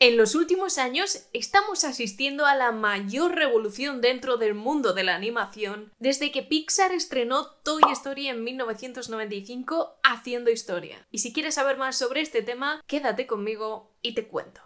En los últimos años estamos asistiendo a la mayor revolución dentro del mundo de la animación desde que Pixar estrenó Toy Story en 1995 haciendo historia. Y si quieres saber más sobre este tema, quédate conmigo y te cuento.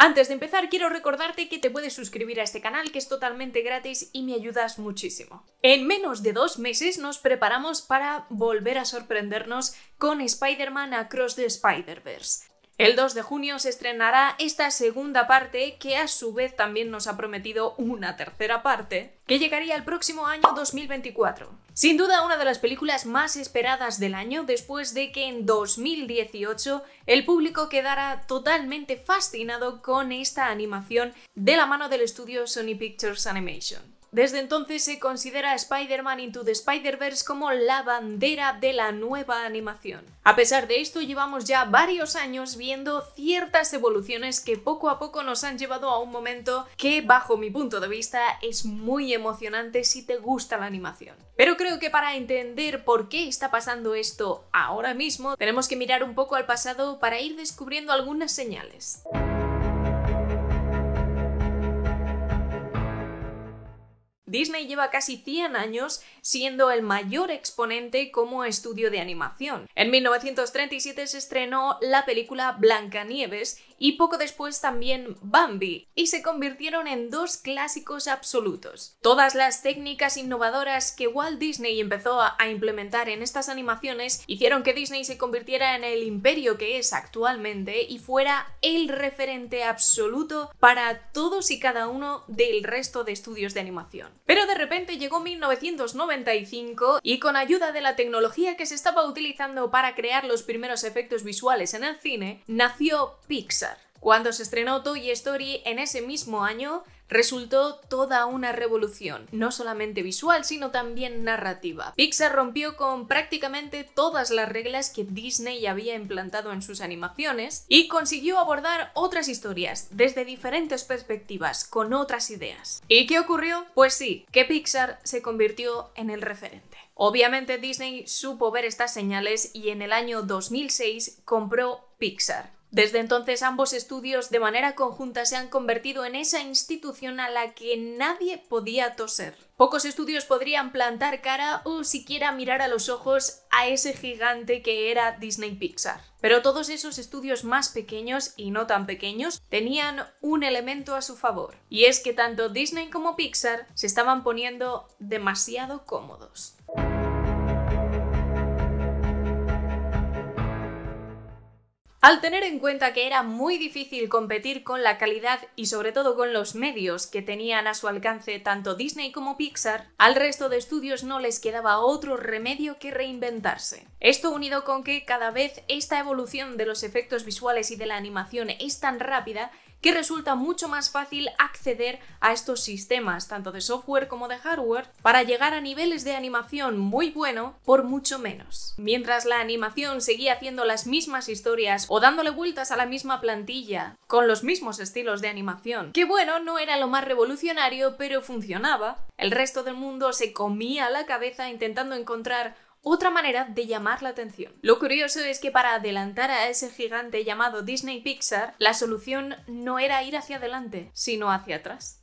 Antes de empezar, quiero recordarte que te puedes suscribir a este canal, que es totalmente gratis y me ayudas muchísimo. En menos de dos meses nos preparamos para volver a sorprendernos con Spider-Man Across the Spider-Verse. El 2 de junio se estrenará esta segunda parte, que a su vez también nos ha prometido una tercera parte, que llegaría el próximo año 2024. Sin duda una de las películas más esperadas del año después de que en 2018 el público quedara totalmente fascinado con esta animación de la mano del estudio Sony Pictures Animation. Desde entonces se considera Spider-Man Into the Spider-Verse como la bandera de la nueva animación. A pesar de esto, llevamos ya varios años viendo ciertas evoluciones que poco a poco nos han llevado a un momento que, bajo mi punto de vista, es muy emocionante si te gusta la animación. Pero creo que para entender por qué está pasando esto ahora mismo, tenemos que mirar un poco al pasado para ir descubriendo algunas señales. Disney lleva casi 100 años siendo el mayor exponente como estudio de animación. En 1937 se estrenó la película Blancanieves y poco después también Bambi, y se convirtieron en dos clásicos absolutos. Todas las técnicas innovadoras que Walt Disney empezó a implementar en estas animaciones hicieron que Disney se convirtiera en el imperio que es actualmente y fuera el referente absoluto para todos y cada uno del resto de estudios de animación. Pero de repente llegó 1995 y con ayuda de la tecnología que se estaba utilizando para crear los primeros efectos visuales en el cine, nació Pixar cuando se estrenó Toy Story en ese mismo año, resultó toda una revolución, no solamente visual, sino también narrativa. Pixar rompió con prácticamente todas las reglas que Disney había implantado en sus animaciones y consiguió abordar otras historias desde diferentes perspectivas, con otras ideas. ¿Y qué ocurrió? Pues sí, que Pixar se convirtió en el referente. Obviamente Disney supo ver estas señales y en el año 2006 compró Pixar. Desde entonces ambos estudios de manera conjunta se han convertido en esa institución a la que nadie podía toser. Pocos estudios podrían plantar cara o siquiera mirar a los ojos a ese gigante que era Disney Pixar. Pero todos esos estudios más pequeños y no tan pequeños tenían un elemento a su favor, y es que tanto Disney como Pixar se estaban poniendo demasiado cómodos. Al tener en cuenta que era muy difícil competir con la calidad y sobre todo con los medios que tenían a su alcance tanto Disney como Pixar, al resto de estudios no les quedaba otro remedio que reinventarse. Esto unido con que cada vez esta evolución de los efectos visuales y de la animación es tan rápida que resulta mucho más fácil acceder a estos sistemas, tanto de software como de hardware, para llegar a niveles de animación muy bueno por mucho menos. Mientras la animación seguía haciendo las mismas historias o dándole vueltas a la misma plantilla, con los mismos estilos de animación, que bueno, no era lo más revolucionario, pero funcionaba. El resto del mundo se comía la cabeza intentando encontrar otra manera de llamar la atención. Lo curioso es que para adelantar a ese gigante llamado Disney Pixar, la solución no era ir hacia adelante, sino hacia atrás.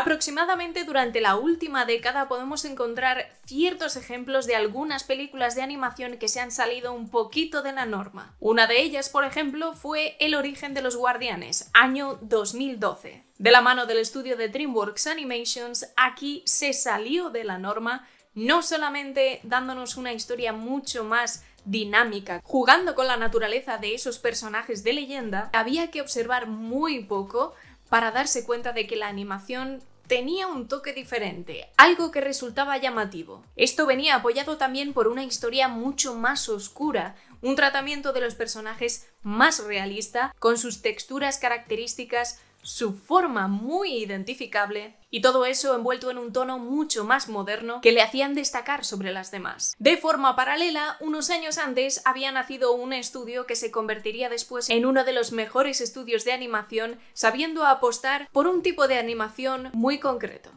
Aproximadamente durante la última década podemos encontrar ciertos ejemplos de algunas películas de animación que se han salido un poquito de la norma. Una de ellas, por ejemplo, fue El origen de los guardianes, año 2012. De la mano del estudio de DreamWorks Animations, aquí se salió de la norma, no solamente dándonos una historia mucho más dinámica, jugando con la naturaleza de esos personajes de leyenda, había que observar muy poco para darse cuenta de que la animación tenía un toque diferente, algo que resultaba llamativo. Esto venía apoyado también por una historia mucho más oscura, un tratamiento de los personajes más realista, con sus texturas características su forma muy identificable y todo eso envuelto en un tono mucho más moderno que le hacían destacar sobre las demás. De forma paralela, unos años antes había nacido un estudio que se convertiría después en uno de los mejores estudios de animación, sabiendo apostar por un tipo de animación muy concreto,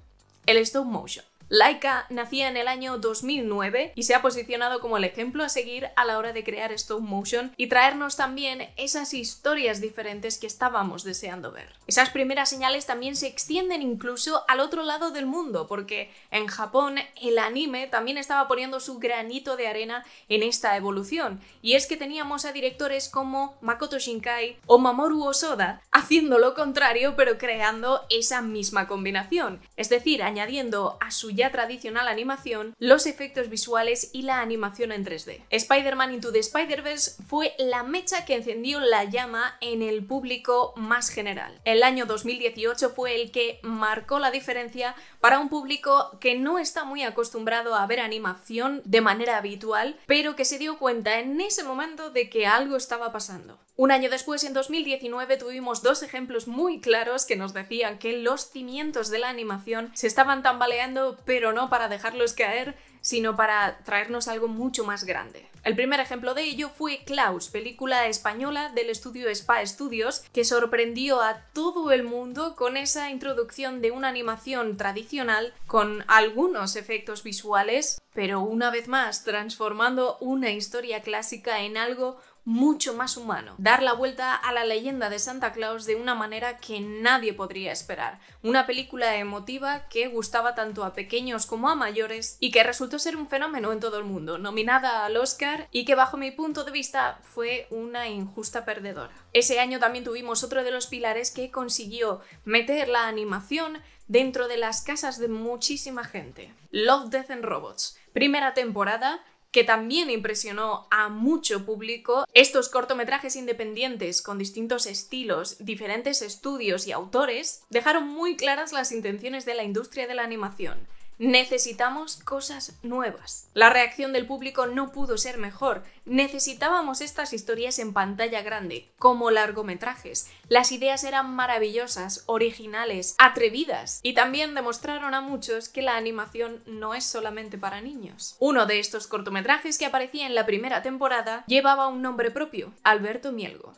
el stop motion. Laika nacía en el año 2009 y se ha posicionado como el ejemplo a seguir a la hora de crear stop motion y traernos también esas historias diferentes que estábamos deseando ver. Esas primeras señales también se extienden incluso al otro lado del mundo, porque en Japón el anime también estaba poniendo su granito de arena en esta evolución, y es que teníamos a directores como Makoto Shinkai o Mamoru Osoda haciendo lo contrario pero creando esa misma combinación, es decir, añadiendo a su ya tradicional animación los efectos visuales y la animación en 3D. Spider-Man Into the Spider-Verse fue la mecha que encendió la llama en el público más general. El año 2018 fue el que marcó la diferencia para un público que no está muy acostumbrado a ver animación de manera habitual, pero que se dio cuenta en ese momento de que algo estaba pasando. Un año después, en 2019, tuvimos dos ejemplos muy claros que nos decían que los cimientos de la animación se estaban tambaleando, pero no para dejarlos caer, sino para traernos algo mucho más grande. El primer ejemplo de ello fue Klaus, película española del estudio Spa Studios, que sorprendió a todo el mundo con esa introducción de una animación tradicional con algunos efectos visuales, pero una vez más transformando una historia clásica en algo mucho más humano, dar la vuelta a la leyenda de Santa Claus de una manera que nadie podría esperar, una película emotiva que gustaba tanto a pequeños como a mayores y que resultó ser un fenómeno en todo el mundo, nominada al Oscar y que bajo mi punto de vista fue una injusta perdedora. Ese año también tuvimos otro de los pilares que consiguió meter la animación dentro de las casas de muchísima gente. Love, Death and Robots, primera temporada que también impresionó a mucho público. Estos cortometrajes independientes con distintos estilos, diferentes estudios y autores dejaron muy claras las intenciones de la industria de la animación Necesitamos cosas nuevas. La reacción del público no pudo ser mejor. Necesitábamos estas historias en pantalla grande, como largometrajes. Las ideas eran maravillosas, originales, atrevidas y también demostraron a muchos que la animación no es solamente para niños. Uno de estos cortometrajes que aparecía en la primera temporada llevaba un nombre propio, Alberto Mielgo.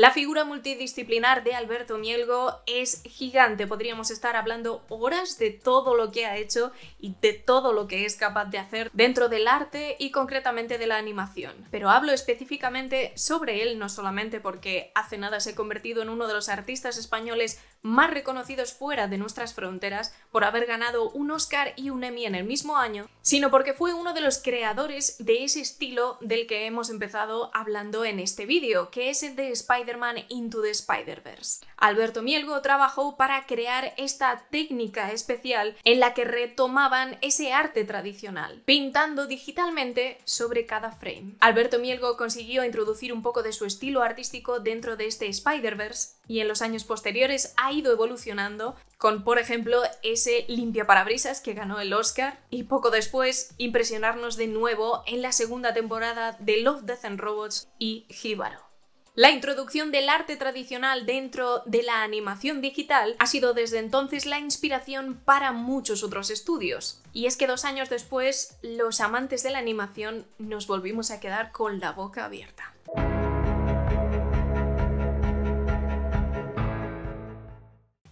La figura multidisciplinar de Alberto Mielgo es gigante. Podríamos estar hablando horas de todo lo que ha hecho y de todo lo que es capaz de hacer dentro del arte y concretamente de la animación. Pero hablo específicamente sobre él no solamente porque hace nada se ha convertido en uno de los artistas españoles más reconocidos fuera de nuestras fronteras por haber ganado un Oscar y un Emmy en el mismo año, sino porque fue uno de los creadores de ese estilo del que hemos empezado hablando en este vídeo, que es el de Spider-Man Into the Spider-Verse. Alberto Mielgo trabajó para crear esta técnica especial en la que retomaban ese arte tradicional, pintando digitalmente sobre cada frame. Alberto Mielgo consiguió introducir un poco de su estilo artístico dentro de este Spider-Verse y en los años posteriores ha ido evolucionando con, por ejemplo, ese limpia parabrisas que ganó el Oscar y poco después impresionarnos de nuevo en la segunda temporada de Love, Death and Robots y Jíbaro. La introducción del arte tradicional dentro de la animación digital ha sido desde entonces la inspiración para muchos otros estudios. Y es que dos años después, los amantes de la animación nos volvimos a quedar con la boca abierta.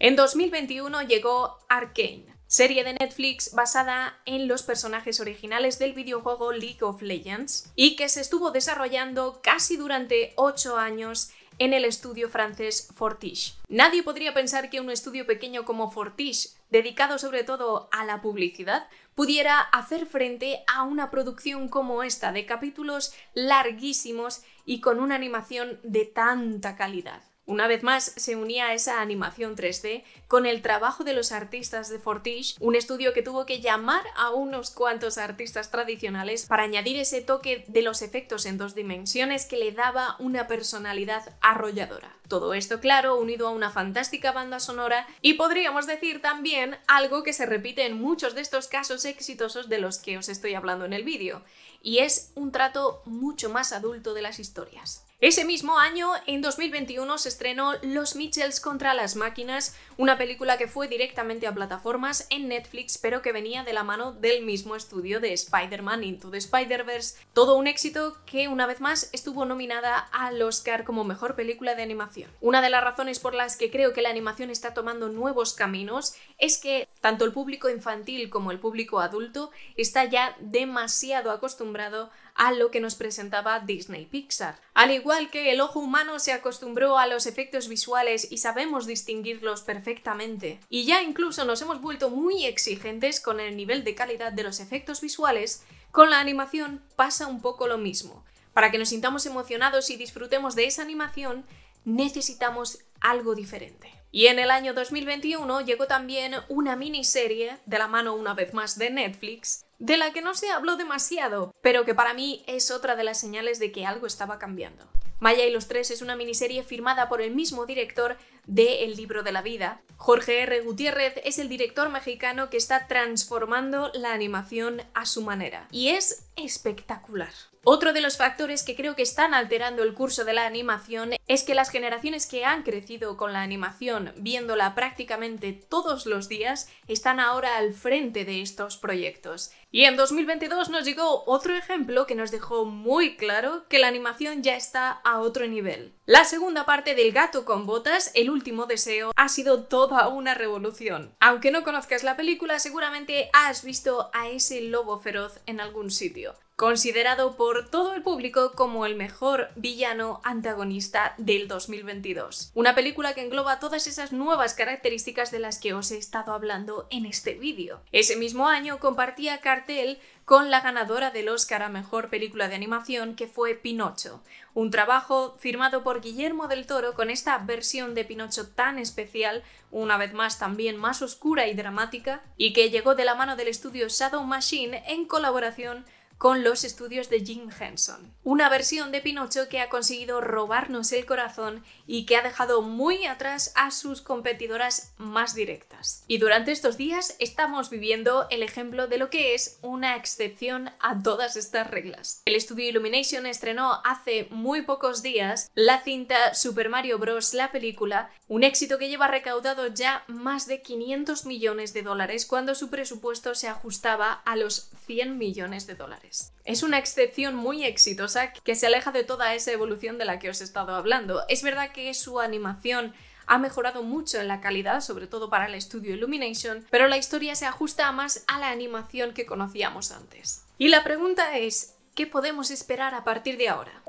En 2021 llegó Arkane, serie de Netflix basada en los personajes originales del videojuego League of Legends y que se estuvo desarrollando casi durante 8 años en el estudio francés Fortiche. Nadie podría pensar que un estudio pequeño como Fortiche, dedicado sobre todo a la publicidad, pudiera hacer frente a una producción como esta, de capítulos larguísimos y con una animación de tanta calidad. Una vez más, se unía esa animación 3D con el trabajo de los artistas de Fortiche, un estudio que tuvo que llamar a unos cuantos artistas tradicionales para añadir ese toque de los efectos en dos dimensiones que le daba una personalidad arrolladora. Todo esto, claro, unido a una fantástica banda sonora y podríamos decir también algo que se repite en muchos de estos casos exitosos de los que os estoy hablando en el vídeo, y es un trato mucho más adulto de las historias. Ese mismo año, en 2021, se estrenó Los Mitchells contra las máquinas, una película que fue directamente a plataformas en Netflix, pero que venía de la mano del mismo estudio de Spider-Man Into the Spider-Verse. Todo un éxito que, una vez más, estuvo nominada al Oscar como mejor película de animación. Una de las razones por las que creo que la animación está tomando nuevos caminos es que tanto el público infantil como el público adulto está ya demasiado acostumbrado a lo que nos presentaba Disney Pixar. Al igual que el ojo humano se acostumbró a los efectos visuales y sabemos distinguirlos perfectamente, y ya incluso nos hemos vuelto muy exigentes con el nivel de calidad de los efectos visuales, con la animación pasa un poco lo mismo. Para que nos sintamos emocionados y disfrutemos de esa animación, necesitamos algo diferente. Y en el año 2021 llegó también una miniserie, de la mano una vez más de Netflix, de la que no se habló demasiado, pero que para mí es otra de las señales de que algo estaba cambiando. Maya y los tres es una miniserie firmada por el mismo director de El libro de la vida. Jorge R. Gutiérrez es el director mexicano que está transformando la animación a su manera. Y es espectacular. Otro de los factores que creo que están alterando el curso de la animación es que las generaciones que han crecido con la animación, viéndola prácticamente todos los días, están ahora al frente de estos proyectos. Y en 2022 nos llegó otro ejemplo que nos dejó muy claro que la animación ya está a otro nivel. La segunda parte del gato con botas, el último deseo, ha sido toda una revolución. Aunque no conozcas la película, seguramente has visto a ese lobo feroz en algún sitio considerado por todo el público como el mejor villano antagonista del 2022. Una película que engloba todas esas nuevas características de las que os he estado hablando en este vídeo. Ese mismo año compartía cartel con la ganadora del Oscar a Mejor Película de Animación, que fue Pinocho, un trabajo firmado por Guillermo del Toro con esta versión de Pinocho tan especial, una vez más también más oscura y dramática, y que llegó de la mano del estudio Shadow Machine en colaboración con los estudios de Jim Henson. Una versión de Pinocho que ha conseguido robarnos el corazón y que ha dejado muy atrás a sus competidoras más directas. Y durante estos días estamos viviendo el ejemplo de lo que es una excepción a todas estas reglas. El estudio Illumination estrenó hace muy pocos días la cinta Super Mario Bros. la película, un éxito que lleva recaudado ya más de 500 millones de dólares cuando su presupuesto se ajustaba a los 100 millones de dólares. Es una excepción muy exitosa que se aleja de toda esa evolución de la que os he estado hablando. Es verdad que su animación ha mejorado mucho en la calidad, sobre todo para el estudio Illumination, pero la historia se ajusta más a la animación que conocíamos antes. Y la pregunta es, ¿qué podemos esperar a partir de ahora?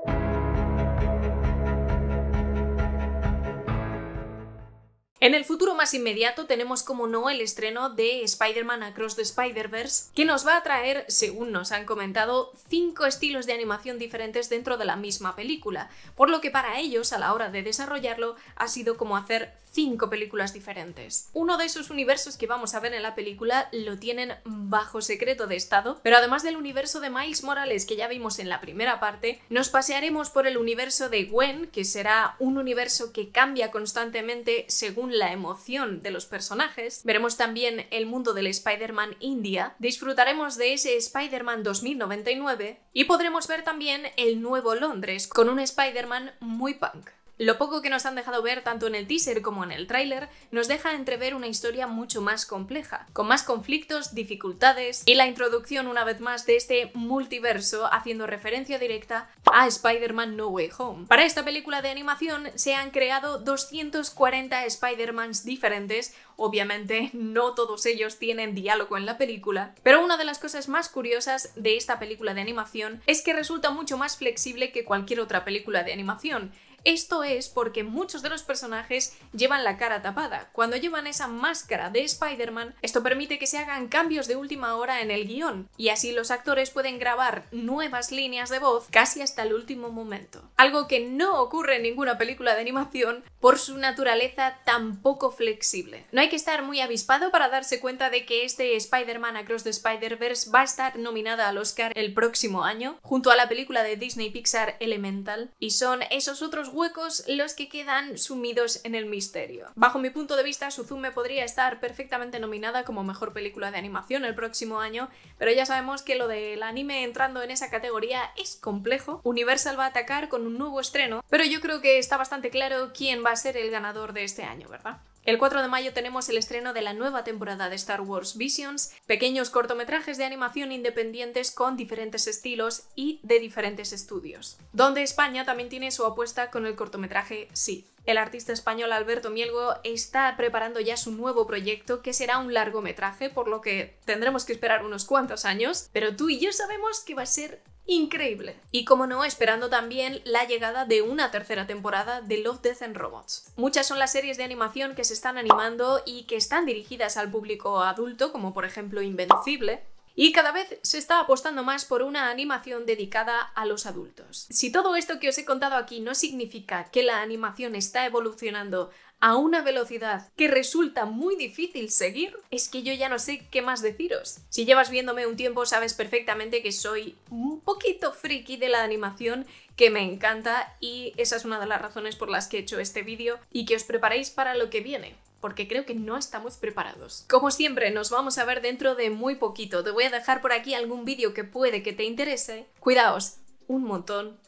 En el futuro más inmediato tenemos como no el estreno de Spider-Man Across the Spider-Verse, que nos va a traer, según nos han comentado, cinco estilos de animación diferentes dentro de la misma película, por lo que para ellos a la hora de desarrollarlo ha sido como hacer cinco películas diferentes. Uno de esos universos que vamos a ver en la película lo tienen bajo secreto de estado, pero además del universo de Miles Morales que ya vimos en la primera parte, nos pasearemos por el universo de Gwen, que será un universo que cambia constantemente según la emoción de los personajes. Veremos también el mundo del Spider-Man India, disfrutaremos de ese Spider-Man 2099 y podremos ver también el nuevo Londres con un Spider-Man muy punk. Lo poco que nos han dejado ver tanto en el teaser como en el tráiler nos deja entrever una historia mucho más compleja, con más conflictos, dificultades y la introducción una vez más de este multiverso haciendo referencia directa a Spider-Man No Way Home. Para esta película de animación se han creado 240 Spider-Mans diferentes, obviamente no todos ellos tienen diálogo en la película, pero una de las cosas más curiosas de esta película de animación es que resulta mucho más flexible que cualquier otra película de animación, esto es porque muchos de los personajes llevan la cara tapada. Cuando llevan esa máscara de Spider-Man, esto permite que se hagan cambios de última hora en el guión, y así los actores pueden grabar nuevas líneas de voz casi hasta el último momento. Algo que no ocurre en ninguna película de animación por su naturaleza tan poco flexible. No hay que estar muy avispado para darse cuenta de que este Spider-Man Across the Spider-Verse va a estar nominada al Oscar el próximo año, junto a la película de Disney Pixar Elemental, y son esos otros huecos los que quedan sumidos en el misterio. Bajo mi punto de vista, Suzume podría estar perfectamente nominada como mejor película de animación el próximo año, pero ya sabemos que lo del anime entrando en esa categoría es complejo. Universal va a atacar con un nuevo estreno, pero yo creo que está bastante claro quién va a ser el ganador de este año, ¿verdad? El 4 de mayo tenemos el estreno de la nueva temporada de Star Wars Visions, pequeños cortometrajes de animación independientes con diferentes estilos y de diferentes estudios, donde España también tiene su apuesta con el cortometraje Sí. El artista español Alberto Mielgo está preparando ya su nuevo proyecto, que será un largometraje, por lo que tendremos que esperar unos cuantos años, pero tú y yo sabemos que va a ser increíble. Y como no, esperando también la llegada de una tercera temporada de Love, Death and Robots. Muchas son las series de animación que se están animando y que están dirigidas al público adulto, como por ejemplo Invencible, y cada vez se está apostando más por una animación dedicada a los adultos. Si todo esto que os he contado aquí no significa que la animación está evolucionando a una velocidad que resulta muy difícil seguir, es que yo ya no sé qué más deciros. Si llevas viéndome un tiempo sabes perfectamente que soy un poquito friki de la animación que me encanta y esa es una de las razones por las que he hecho este vídeo y que os preparéis para lo que viene porque creo que no estamos preparados. Como siempre, nos vamos a ver dentro de muy poquito. Te voy a dejar por aquí algún vídeo que puede que te interese. Cuidaos un montón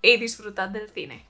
y disfrutad del cine.